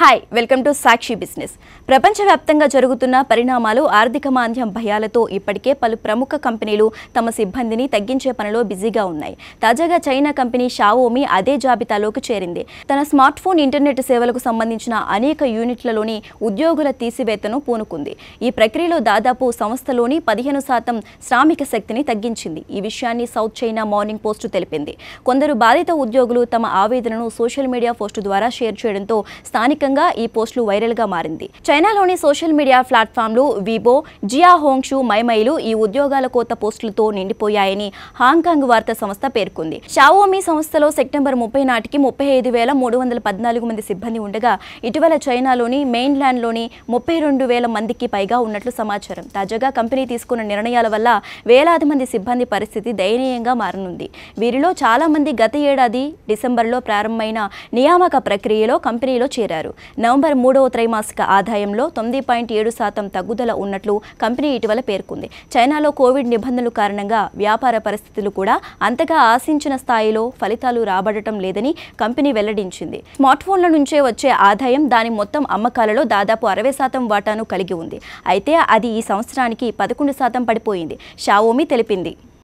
hi welcome to Sakshi business ప్రపంచవ్యాప్తంగా జరుగుతున్న పరిణామాలు ఆర్థిక మాంద్యం భయాలతో ఇప్పటికే పలు ప్రముఖ కంపెనీలు తమ సిబ్బందిని తగ్గించే పనిలో బిజీగా ఉన్నాయి తాజాగా చైనా కంపెనీ షావోమి అదే జాబితాలోకి చేరింది తన స్మార్ట్ ఫోన్ ఇంటర్నెట్ సేవలకు సంబంధించిన అనేక యూనిట్లలోని ఉద్యోగుల తీసివేతను పూనుకుంది ఈ ప్రక్రియలో దాదాపు సంస్థలోని పదిహేను శాతం శ్రామిక శక్తిని తగ్గించింది ఈ విషయాన్ని సౌత్ చైనా మార్నింగ్ పోస్టు తెలిపింది కొందరు బాధిత ఉద్యోగులు తమ ఆవేదనను సోషల్ మీడియా పోస్టు ద్వారా షేర్ చేయడంతో స్థానిక ఏకంగా ఈ పోస్టులు వైరల్గా మారింది చైనాలోని సోషల్ మీడియా ప్లాట్ఫామ్లు విబో జియా హోంగ్షు మైమైలు ఈ ఉద్యోగాల కోత పోస్టులతో నిండిపోయాయని హాంకాంగ్ వార్తా సంస్థ పేర్కొంది షావోమీ సంస్థలో సెప్టెంబర్ ముప్పై నాటికి ముప్పై ఐదు వేల మూడు వందల పద్నాలుగు మంది సిబ్బంది ఉండగా ఇటీవల చైనాలోని మెయిన్ల్యాండ్లోని ముప్పై రెండు వేల మందికి పైగా ఉన్నట్లు సమాచారం తాజాగా కంపెనీ తీసుకున్న నిర్ణయాల వల్ల వేలాది మంది సిబ్బంది పరిస్థితి దయనీయంగా మారనుంది వీరిలో చాలామంది గత ఏడాది డిసెంబర్లో ప్రారంభమైన నియామక ప్రక్రియలో కంపెనీలో చేరారు నవంబర్ మూడవ త్రైమాసిక ఆదాయంలో తొమ్మిది పాయింట్ ఏడు శాతం తగ్గుదల ఉన్నట్లు కంపెనీ ఇటీవల పేర్కొంది చైనాలో కోవిడ్ నిబంధనలు కారణంగా వ్యాపార పరిస్థితులు కూడా అంతగా ఆశించిన స్థాయిలో ఫలితాలు రాబడటం లేదని కంపెనీ వెల్లడించింది స్మార్ట్ ఫోన్ల నుంచే వచ్చే ఆదాయం దాని మొత్తం అమ్మకాలలో దాదాపు అరవై శాతం వాటాను కలిగి ఉంది అయితే అది ఈ సంవత్సరానికి పదకొండు శాతం పడిపోయింది షావోమి తెలిపింది